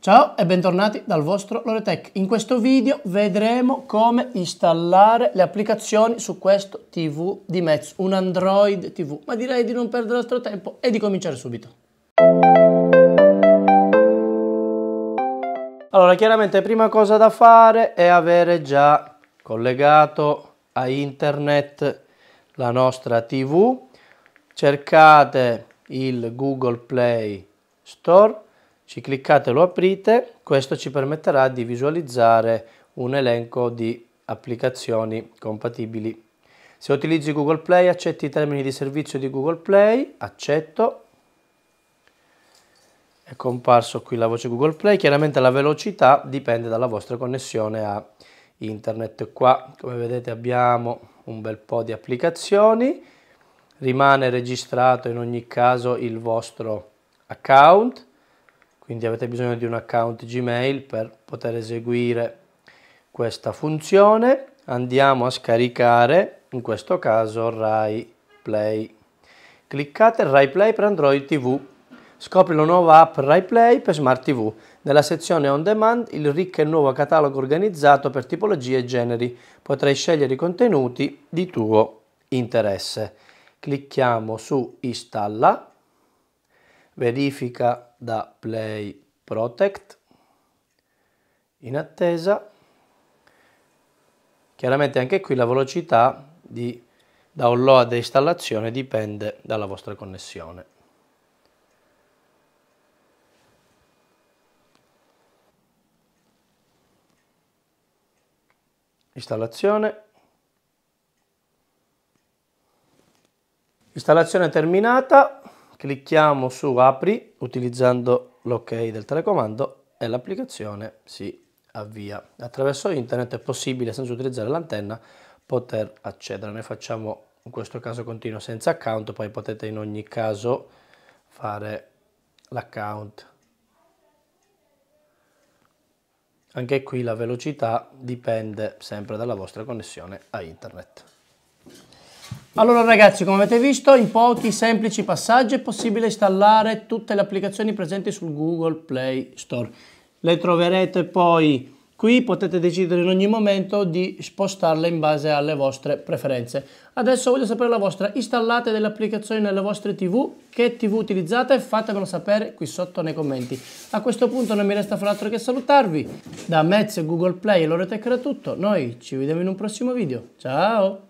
Ciao e bentornati dal vostro Loretech. In questo video vedremo come installare le applicazioni su questo TV di mezzo, un Android TV, ma direi di non perdere altro tempo e di cominciare subito. Allora, chiaramente prima cosa da fare è avere già collegato a internet la nostra TV. Cercate il Google Play Store ci cliccate, lo aprite, questo ci permetterà di visualizzare un elenco di applicazioni compatibili. Se utilizzi Google Play accetti i termini di servizio di Google Play, accetto, è comparso qui la voce Google Play, chiaramente la velocità dipende dalla vostra connessione a internet. Qua come vedete abbiamo un bel po' di applicazioni, rimane registrato in ogni caso il vostro account, quindi avete bisogno di un account Gmail per poter eseguire questa funzione. Andiamo a scaricare, in questo caso, Rai Play. Cliccate Rai Play per Android TV. Scopri la nuova app Rai Play per Smart TV. Nella sezione On Demand il ricco e nuovo catalogo organizzato per tipologie e generi. Potrai scegliere i contenuti di tuo interesse. Clicchiamo su Installa verifica da Play Protect, in attesa, chiaramente anche qui la velocità di download e installazione dipende dalla vostra connessione. installazione installazione terminata Clicchiamo su apri utilizzando l'ok OK del telecomando e l'applicazione si avvia. Attraverso internet è possibile senza utilizzare l'antenna poter accedere. Noi facciamo in questo caso continuo senza account, poi potete in ogni caso fare l'account. Anche qui la velocità dipende sempre dalla vostra connessione a internet. Allora ragazzi, come avete visto, in pochi semplici passaggi è possibile installare tutte le applicazioni presenti sul Google Play Store. Le troverete poi qui, potete decidere in ogni momento di spostarle in base alle vostre preferenze. Adesso voglio sapere la vostra, installate delle applicazioni nelle vostre tv, che tv utilizzate? Fatemelo sapere qui sotto nei commenti. A questo punto non mi resta fra l'altro che salutarvi. Da Metz, Google Play e Lorete era tutto, noi ci vediamo in un prossimo video. Ciao!